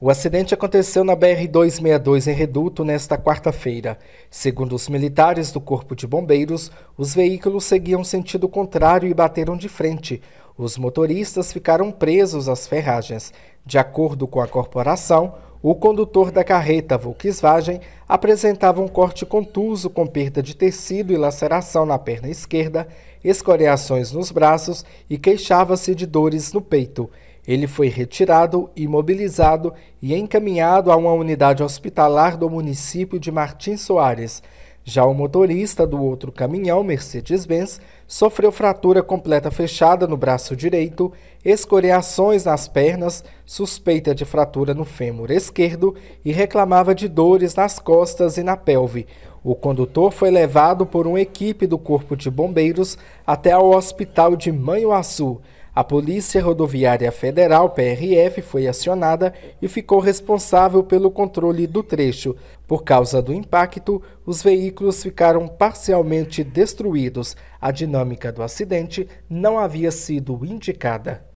O acidente aconteceu na BR-262 em Reduto nesta quarta-feira. Segundo os militares do Corpo de Bombeiros, os veículos seguiam sentido contrário e bateram de frente. Os motoristas ficaram presos às ferragens. De acordo com a corporação, o condutor da carreta Volkswagen apresentava um corte contuso com perda de tecido e laceração na perna esquerda, escoriações nos braços e queixava-se de dores no peito. Ele foi retirado, imobilizado e encaminhado a uma unidade hospitalar do município de Martim Soares. Já o motorista do outro caminhão, Mercedes-Benz, sofreu fratura completa fechada no braço direito, escoriações nas pernas, suspeita de fratura no fêmur esquerdo e reclamava de dores nas costas e na pelve. O condutor foi levado por uma equipe do Corpo de Bombeiros até o hospital de Manhuaçu. A Polícia Rodoviária Federal, PRF, foi acionada e ficou responsável pelo controle do trecho. Por causa do impacto, os veículos ficaram parcialmente destruídos. A dinâmica do acidente não havia sido indicada.